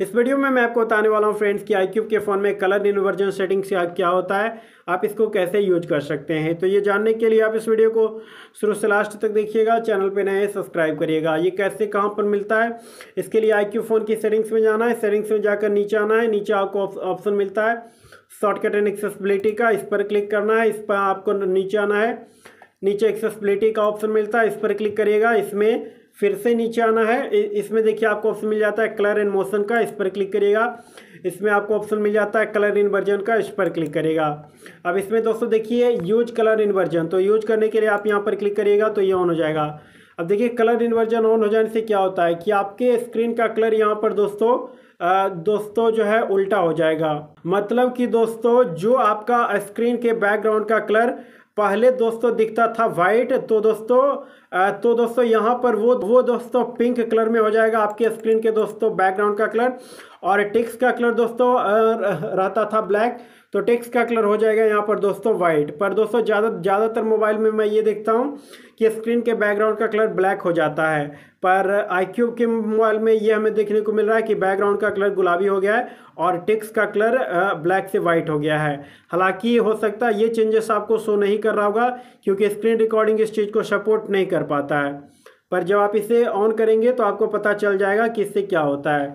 इस वीडियो में मैं आपको बताने वाला हूँ फ्रेंड्स कि आई के फ़ोन में कलर इन्वर्जन सेटिंग्स क्या होता है आप इसको कैसे यूज कर सकते हैं तो ये जानने के लिए आप इस वीडियो को शुरू से लास्ट तक देखिएगा चैनल पर नए सब्सक्राइब करिएगा ये कैसे कहाँ पर मिलता है इसके लिए आई फ़ोन की सेटिंग्स में जाना है सेटिंग्स में जाकर नीचे आना है नीचे आपको ऑप्शन मिलता है शॉर्टकट एंड एक्सेसबिलिटी का इस पर क्लिक करना है इस पर आपको नीचे आना है नीचे एक्सेसबिलिटी का ऑप्शन मिलता है इस पर क्लिक करिएगा इसमें फिर से नीचे आना है इसमें देखिए आपको ऑप्शन मिल जाता है कलर इन मोशन का इस पर क्लिक करिएगा इसमें आपको ऑप्शन मिल जाता है कलर इन वर्जन का इस पर क्लिक करेगा अब इसमें दोस्तों देखिए यूज कलर इन वर्जन तो यूज करने के लिए आप यहाँ पर क्लिक करिएगा तो ये ऑन हो जाएगा अब देखिए कलर इन वर्जन ऑन हो जाने से क्या होता है कि आपके स्क्रीन का कलर यहाँ पर दोस्तों दोस्तों जो है उल्टा हो जाएगा मतलब कि दोस्तों जो आपका स्क्रीन के बैकग्राउंड का कलर पहले दोस्तों दिखता था वाइट तो दोस्तों तो दोस्तों यहाँ पर वो वो दोस्तों पिंक कलर में हो जाएगा आपके स्क्रीन के दोस्तों बैकग्राउंड का कलर और टिक्स का कलर दोस्तों रहता था ब्लैक तो टिक्स का कलर हो जाएगा यहाँ पर दोस्तों वाइट पर दोस्तों ज़्यादा ज़्यादातर मोबाइल में मैं ये देखता हूँ कि स्क्रीन के बैकग्राउंड का कलर ब्लैक हो जाता है पर आई के मोबाइल में ये हमें देखने को मिल रहा है कि बैकग्राउंड का कलर गुलाबी हो गया है और टिक्स का कलर ब्लैक से वाइट हो गया है हालांकि हो सकता है ये चेंजेस आपको शो नहीं कर रहा होगा क्योंकि स्क्रीन रिकॉर्डिंग इस चीज़ को सपोर्ट नहीं कर कर पाता है पर जब आप इसे ऑन करेंगे तो आपको पता चल जाएगा कि इससे क्या होता है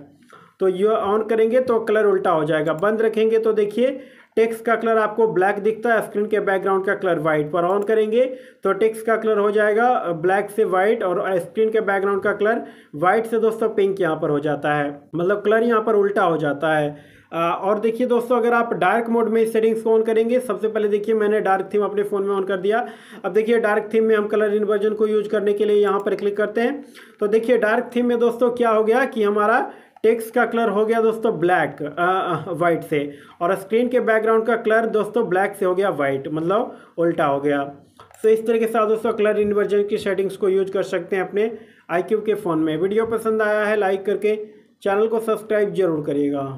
तो ये ऑन करेंगे तो कलर उल्टा हो जाएगा बंद रखेंगे तो देखिए टेक्स्ट का कलर आपको ब्लैक दिखता है स्क्रीन के बैकग्राउंड का कलर वाइट पर ऑन करेंगे तो टेक्स्ट का कलर हो जाएगा ब्लैक से वाइट और स्क्रीन के बैकग्राउंड का कलर वाइट से दोस्तों पिंक यहाँ पर हो जाता है मतलब कलर यहाँ पर उल्टा हो जाता है और देखिए दोस्तों अगर आप डार्क मोड में सेटिंग्स को ऑन करेंगे सबसे पहले देखिए मैंने डार्क थीम अपने फ़ोन में ऑन कर दिया अब देखिए डार्क थीम में हम कलर इन्वर्जन को यूज करने के लिए यहाँ पर क्लिक करते हैं तो देखिए डार्क थीम में दोस्तों क्या हो गया कि हमारा टेक्स का कलर हो गया दोस्तों ब्लैक वाइट से और स्क्रीन के बैकग्राउंड का कलर दोस्तों ब्लैक से हो गया वाइट मतलब उल्टा हो गया तो इस तरीके से साथ दोस्तों कलर इन्वर्जन की सेटिंग्स को यूज कर सकते हैं अपने आई के फ़ोन में वीडियो पसंद आया है लाइक करके चैनल को सब्सक्राइब जरूर करिएगा